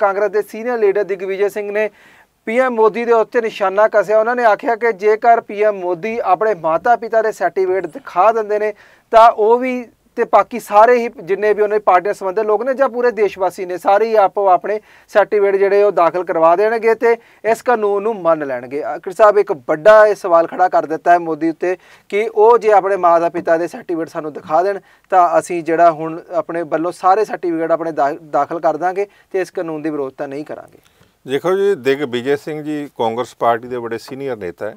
ਕਾਂਗਰਸ ਦੇ senior leader ਦਿਗਵਿਜੇ Singh ਨੇ PM Modi ਦੇ ਉੱਤੇ ਨਿਸ਼ਾਨਾ ਕੱਸਿਆ ਉਹਨਾਂ ਨੇ ਆਖਿਆ ਕਿ ਜੇਕਰ ਪੀਐਮ ਮੋਦੀ ਆਪਣੇ ਮਾਤਾ-ਪਿਤਾ ਦੇ ਸਰਟੀਫਿਕੇਟ ਦਿਖਾ ਦਿੰਦੇ ਨੇ ਤਾਂ ਉਹ ਵੀ ਤੇ ਬਾਕੀ ਸਾਰੇ ਹੀ ਜਿੰਨੇ ਵੀ ਉਹਨੇ ਪਾਰਟੀਆਂ ਸੰਬੰਧਿਤ ਲੋਕ ਨੇ ਜਾਂ ਪੂਰੇ ਦੇਸ਼ ਵਾਸੀ ਨੇ ਸਾਰੇ ਹੀ ਆਪੋ ਆਪਣੇ ਸਰਟੀਫਿਕੇਟ ਜਿਹੜੇ ਉਹ ਦਾਖਲ ਕਰਵਾ ਦੇਣਗੇ ਤੇ ਇਸ ਕਾਨੂੰਨ ਨੂੰ ਮੰਨ ਲੈਣਗੇ ਅਕਿਰ ਸਾਹਿਬ ਇੱਕ ਵੱਡਾ ਇਹ ਸਵਾਲ ਖੜਾ ਕਰ ਦਿੱਤਾ ਹੈ ਮੋਦੀ ਉੱਤੇ ਕਿ ਉਹ ਜੇ ਆਪਣੇ ਮਾਤਾ ਪਿਤਾ ਦੇ ਸਰਟੀਫਿਕੇਟ ਸਾਨੂੰ ਦਿਖਾ ਦੇਣ ਤਾਂ ਅਸੀਂ ਜਿਹੜਾ ਹੁਣ ਆਪਣੇ ਵੱਲੋਂ ਸਾਰੇ ਸਰਟੀਫਿਕੇਟ ਆਪਣੇ ਦਾਖਲ ਕਰ ਦਾਂਗੇ ਤੇ ਇਸ ਕਾਨੂੰਨ ਦੀ ਵਿਰੋਧਤਾ ਨਹੀਂ ਕਰਾਂਗੇ ਦੇਖੋ ਜੀ ਦਿਗ ਵਿਜੇ ਸਿੰਘ ਜੀ ਕਾਂਗਰਸ ਪਾਰਟੀ ਦੇ ਬੜੇ ਸੀਨੀਅਰ ਨੇਤਾ ਹੈ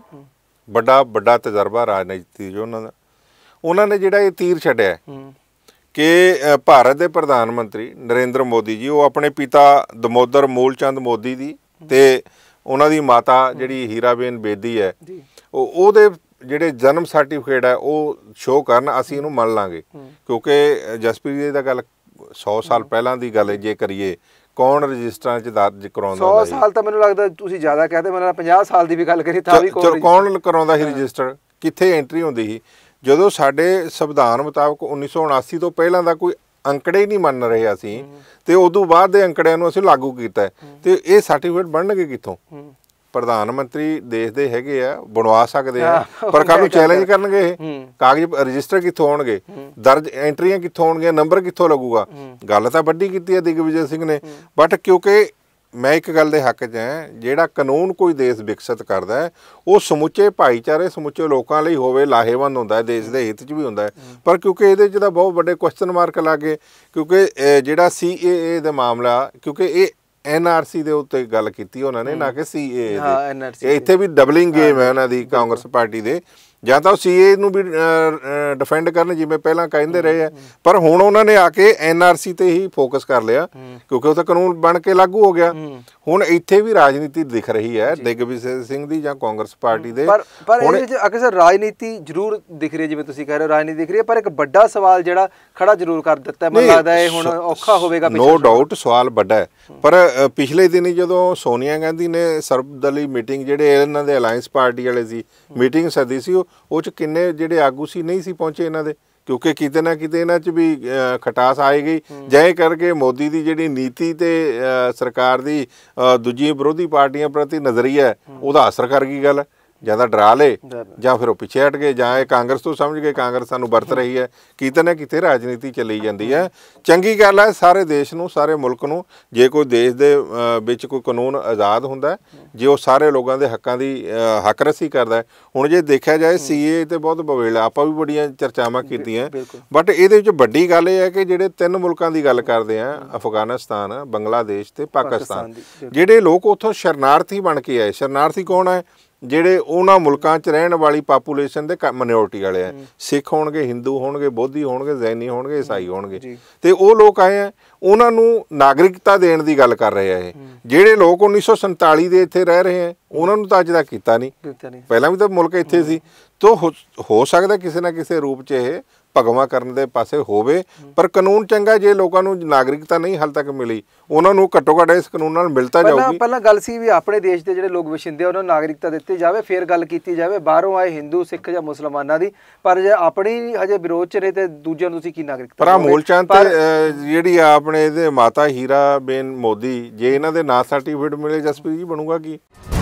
ਵੱਡਾ ਵੱਡਾ ਤਜਰਬਾ ਰਾਜਨੀਤੀ ਜੋ ਉਹਨਾਂ ਦਾ ਉਹਨਾਂ ਨੇ ਜਿਹੜਾ ਇਹ ਤੀਰ ਛੱਡਿਆ ਕਿ ਭਾਰਤ ਦੇ ਪ੍ਰਧਾਨ ਮੰਤਰੀ ਨਰਿੰਦਰ ਮੋਦੀ ਜੀ ਉਹ ਆਪਣੇ ਪਿਤਾ ਦਮੋਦਰ ਮੂਲਚੰਦ ਮੋਦੀ ਦੀ ਤੇ ਉਹਨਾਂ ਦੀ ਮਾਤਾ ਜਿਹੜੀ ਹੀਰਾਬੇਨ ਬੇਦੀ ਹੈ ਉਹ ਉਹਦੇ ਜਿਹੜੇ ਜਨਮ ਸਰਟੀਫਿਕੇਟ ਹੈ ਉਹ ਸ਼ੋਅ ਕਰਨ ਅਸੀਂ ਇਹਨੂੰ ਮੰਨ ਲਾਂਗੇ ਕਿਉਂਕਿ ਜਸਪ੍ਰੀਤ ਜੀ ਦਾ ਗੱਲ 100 ਸਾਲ ਪਹਿਲਾਂ ਦੀ ਗੱਲ ਹੈ ਜੇ ਕਰੀਏ ਕੌਣ ਰਜਿਸਟਰਾਂ 'ਚ ਦਰਜ ਕਰਾਉਂਦਾ ਹੈ 100 ਸਾਲ ਤਾਂ ਮੈਨੂੰ ਲੱਗਦਾ ਤੁਸੀਂ ਜ਼ਿਆਦਾ ਕਹਦੇ ਮੈਨੂੰ 50 ਸਾਲ ਦੀ ਵੀ ਗੱਲ ਕਰੀ ਤਾਂ ਵੀ ਕੌਣ ਕੌਣ ਕਰਾਉਂਦਾ ਸੀ ਰਜਿਸਟਰ ਕਿੱਥੇ ਐਂਟਰੀ ਹੁੰਦੀ ਸੀ ਜਦੋਂ ਸਾਡੇ ਸੰਵਿਧਾਨ ਮੁਤਾਬਕ 1979 ਤੋਂ ਪਹਿਲਾਂ ਦਾ ਕੋਈ ਅੰਕੜੇ ਨਹੀਂ ਮੰਨ ਰਹੇ ਅਸੀਂ ਤੇ ਉਦੋਂ ਬਾਅਦ ਦੇ ਅੰਕੜਿਆਂ ਨੂੰ ਅਸੀਂ ਲਾਗੂ ਕੀਤਾ ਤੇ ਇਹ ਸਰਟੀਫਿਕੇਟ ਬਣਨਗੇ ਕਿੱਥੋਂ ਪ੍ਰਧਾਨ ਮੰਤਰੀ ਦੇਸ਼ ਦੇ ਹੈਗੇ ਆ ਬਣਵਾ ਸਕਦੇ ਆ ਪਰ ਕਾ ਨੂੰ ਚੈਲੰਜ ਕਰਨਗੇ ਇਹ ਕਾਗਜ਼ ਰਜਿਸਟਰ ਕਿੱਥੋਂ ਹੋਣਗੇ ਦਰਜ ਐਂਟਰੀਆਂ ਕਿੱਥੋਂ ਹੋਣਗੀਆਂ ਨੰਬਰ ਕਿੱਥੋਂ ਲੱਗੂਗਾ ਗੱਲ ਤਾਂ ਵੱਡੀ ਕੀਤੀ ਹੈ ਦਿਗਵਿਜੇ ਸਿੰਘ ਨੇ ਬਟ ਕਿਉਂਕਿ ਮੈਂ ਇੱਕ ਗੱਲ ਦੇ ਹੱਕ 'ਚ ਹਾਂ ਜਿਹੜਾ ਕਾਨੂੰਨ ਕੋਈ ਦੇਸ਼ ਵਿਕਸਿਤ ਕਰਦਾ ਹੈ ਉਹ ਸਮੁੱਚੇ ਭਾਈਚਾਰੇ ਸਮੁੱਚੇ ਲੋਕਾਂ ਲਈ ਹੋਵੇ ਲਾਹੇਵੰਦ ਹੁੰਦਾ ਹੈ ਦੇਸ਼ ਦੇ ਹਿੱਤ 'ਚ ਵੀ ਹੁੰਦਾ ਹੈ ਪਰ ਕਿਉਂਕਿ ਇਹਦੇ 'ਚ ਤਾਂ ਬਹੁਤ ਵੱਡੇ ਕੁਐਸਚਨ ਮਾਰਕ ਲੱਗੇ ਕਿਉਂਕਿ ਜਿਹੜਾ CAA ਦਾ ਮਾਮਲਾ ਕਿਉਂਕਿ ਇਹ NRC ਦੇ ਉੱਤੇ ਗੱਲ ਕੀਤੀ ਉਹਨਾਂ ਨੇ ਨਾ ਕਿ CAA ਦੇ ਇੱਥੇ ਵੀ ਡਬਲਿੰਗ ਗੇਮ ਹੈ ਉਹਨਾਂ ਦੀ ਕਾਂਗਰਸ ਪਾਰਟੀ ਦੇ ਜਾਂ ਤਾਂ ਸੀਏ ਨੂੰ ਵੀ ਡਿਫੈਂਡ ਕਰਨ ਜਿਵੇਂ ਪਹਿਲਾਂ ਕਹਿੰਦੇ ਰਹੇ ਆ ਪਰ ਹੁਣ ਉਹਨਾਂ ਨੇ ਆ ਕੇ ਐਨਆਰਸੀ ਤੇ ਹੀ ਫੋਕਸ ਕਰ ਲਿਆ ਕਿਉਂਕਿ ਉਹ ਤਾਂ ਕਾਨੂੰਨ ਬਣ ਕੇ ਲਾਗੂ ਹੋ ਗਿਆ ਹੁਣ ਇੱਥੇ ਵੀ ਰਾਜਨੀਤੀ ਦਿਖ ਰਹੀ ਹੈ ਦਿਗਵਿਜੇ ਸਿੰਘ ਦੀ ਜਾਂ ਕਾਂਗਰਸ ਪਾਰਟੀ ਦੇ ਪਰ ਪਰ ਇਹ ਜੇ ਅਕਸਰ ਰਾਜਨੀਤੀ ਜ਼ਰੂਰ ਦਿਖ ਰਹੀ ਹੈ ਜਿਵੇਂ ਤੁਸੀਂ ਕਹਿ ਰਹੇ ਹੋ ਰਾਜਨੀਤੀ ਦਿਖ ਰਹੀ ਹੈ ਪਰ ਇੱਕ ਵੱਡਾ ਸਵਾਲ ਜਿਹੜਾ ਖੜਾ ਜ਼ਰੂਰ ਕਰ ਦਿੱਤਾ ਮੈਨੂੰ ਲੱਗਦਾ ਇਹ ਹੁਣ ਔਖਾ ਹੋਵੇਗਾ ਨੋ ਡਾਊਟ ਸਵਾਲ ਵੱਡਾ ਹੈ ਪਰ ਪਿਛਲੇ ਦਿਨੀ ਜਦੋਂ ਸੋਨੀਆ ਗਾਂਧੀ ਨੇ ਸਰਬਦਲੀ ਮੀਟਿੰਗ ਜਿਹੜੇ ਇਹਨਾਂ ਦੇ ਅਲਾਈਅੰਸ ਪਾਰਟੀ ਵਾਲੇ ਸੀ ਮੀਟਿੰਗ ਸੱਦੀ ਸੀ ਉਹ ਉਹ ਚ ਕਿੰਨੇ ਜਿਹੜੇ ਆਗੂ ਸੀ ਨਹੀਂ ਸੀ ਪਹੁੰਚੇ ਇਹਨਾਂ ਦੇ ਕਿਉਂਕਿ ਕਿਤੇ ਨਾ ਕਿਤੇ ਇਹਨਾਂ 'ਚ ਵੀ ਖਟਾਸ ਆਈ ਗਈ ਜੈ ਕਰਕੇ ਮੋਦੀ ਦੀ ਜਿਹੜੀ ਨੀਤੀ ਤੇ ਸਰਕਾਰ ਦੀ ਦੂਜੀ ਵਿਰੋਧੀ ਪਾਰਟੀਆਂ ਪ੍ਰਤੀ ਨਜ਼ਰੀਆ ਉਹਦਾ ਅਸਰ ਕਰ ਗਈ ਗੱਲ ਜਾਂ ਤਾਂ ਡਰਾ ਲੇ ਜਾਂ ਫਿਰ ਉਹ ਪਿੱਛੇ ਹਟ ਗਏ ਜਾਂ ਇਹ ਕਾਂਗਰਸ ਤੋਂ ਸਮਝ ਗਏ ਕਾਂਗਰਸ ਸਾਨੂੰ ਵਰਤ ਰਹੀ ਹੈ ਕਿਤੇ ਨਾ ਕਿਤੇ ਰਾਜਨੀਤੀ ਚੱਲੀ ਜਾਂਦੀ ਹੈ ਚੰਗੀ ਗੱਲ ਹੈ ਸਾਰੇ ਦੇਸ਼ ਨੂੰ ਸਾਰੇ ਮੁਲਕ ਨੂੰ ਜੇ ਕੋਈ ਦੇਸ਼ ਦੇ ਵਿੱਚ ਕੋਈ ਕਾਨੂੰਨ ਆਜ਼ਾਦ ਹੁੰਦਾ ਜੇ ਉਹ ਸਾਰੇ ਲੋਕਾਂ ਦੇ ਹੱਕਾਂ ਦੀ ਹੱਕ ਰਸੀ ਕਰਦਾ ਹੁਣ ਜੇ ਦੇਖਿਆ ਜਾਏ ਸੀਏ ਤੇ ਬਹੁਤ ਬਵੇਲ ਆਪਾਂ ਵੀ ਬੜੀਆਂ ਚਰਚਾਵਾਂ ਕੀਤੀਆਂ ਬਟ ਇਹਦੇ ਵਿੱਚ ਵੱਡੀ ਗੱਲ ਇਹ ਹੈ ਕਿ ਜਿਹੜੇ ਤਿੰਨ ਮੁਲਕਾਂ ਦੀ ਗੱਲ ਕਰਦੇ ਆ ਅਫਗਾਨਿਸਤਾਨ ਬੰਗਲਾਦੇਸ਼ ਤੇ ਪਾਕਿਸਤਾਨ ਜਿਹੜੇ ਲੋਕ ਉੱਥੋਂ ਸ਼ਰਨਾਰਥੀ ਬਣ ਕੇ ਆਏ ਸ਼ਰਨਾਰਥੀ ਕੌਣ ਹੈ ਜਿਹੜੇ ਉਹਨਾਂ ਮੁਲਕਾਂ 'ਚ ਰਹਿਣ ਵਾਲੀ ਪਾਪੂਲੇਸ਼ਨ ਦੇ ਮਿਨੋਰਟੀ ਵਾਲੇ ਆ ਸਿੱਖ ਹੋਣਗੇ ਹਿੰਦੂ ਹੋਣਗੇ ਬੋਧੀ ਹੋਣਗੇ ਜ਼ੈਨੀ ਹੋਣਗੇ ਈਸਾਈ ਹੋਣਗੇ ਤੇ ਉਹ ਲੋਕ ਆਏ ਆ ਉਹਨਾਂ ਨੂੰ ਨਾਗਰਿਕਤਾ ਦੇਣ ਦੀ ਗੱਲ ਕਰ ਰਹੇ ਆ ਇਹ ਜਿਹੜੇ ਲੋਕ 1947 ਦੇ ਇੱਥੇ ਰਹਿ ਰਹੇ ਆ ਉਹਨਾਂ ਨੂੰ ਤਾਂ ਅਜੇ ਤੱਕ ਕੀਤਾ ਨਹੀਂ ਪਹਿਲਾਂ ਵੀ ਤਾਂ ਮੁਲਕ ਇੱਥੇ ਸੀ ਤੋ ਹੋ ਸਕਦਾ ਕਿਸੇ ਨਾ ਕਿਸੇ ਰੂਪ 'ਚ ਇਹ ਭਗਵਾ ਕਰਨ ਦੇ ਪਾਸੇ ਹੋਵੇ ਪਰ ਕਾਨੂੰਨ ਚੰਗਾ ਜੇ ਲੋਕਾਂ ਨੂੰ ਨਾਗਰਿਕਤਾ ਨਹੀਂ ਹਾਲ ਤੱਕ ਮਿਲੀ ਉਹਨਾਂ ਨੂੰ ਘੱਟੋ ਘੱਟ ਇਸ ਕਾਨੂੰਨ ਨਾਲ ਮਿਲਤਾ ਜਾਊਗੀ ਪਹਿਲਾਂ ਗੱਲ ਸੀ ਵੀ ਆਪਣੇ ਦੇਸ਼ ਦੇ ਜਿਹੜੇ ਲੋਕ ਵਸਿੰਦੇ ਉਹਨਾਂ ਨੂੰ ਨਾਗਰਿਕਤਾ ਦਿੱਤੀ ਜਾਵੇ ਫਿਰ ਗੱਲ ਕੀਤੀ ਜਾਵੇ ਬਾਹਰੋਂ ਆਏ ਹਿੰਦੂ ਸਿੱਖ ਜਾਂ ਮੁਸਲਮਾਨਾਂ ਦੀ ਪਰ ਜੇ ਆਪਣੀ ਹਜੇ ਵਿਰੋਧ ਚ ਰਹੇ ਤੇ ਦੂਜਿਆਂ ਨੂੰ ਤੁਸੀਂ ਕੀ ਨਾਗਰਿਕਤਾ ਪਰ ਮੂਲ ਚੰਦ ਤੇ ਜਿਹੜੀ ਆਪਣੇ ਇਹਦੇ ਮਾਤਾ ਹੀਰਾ ਬੇਨ ਮੋਦੀ ਜੇ ਇਹਨਾਂ ਦੇ ਨਾਂ ਸਰਟੀਫਿਕੇਟ ਮਿਲੇ ਜਸਪ੍ਰੀਤ ਜੀ ਬਣੂਗਾ ਕੀ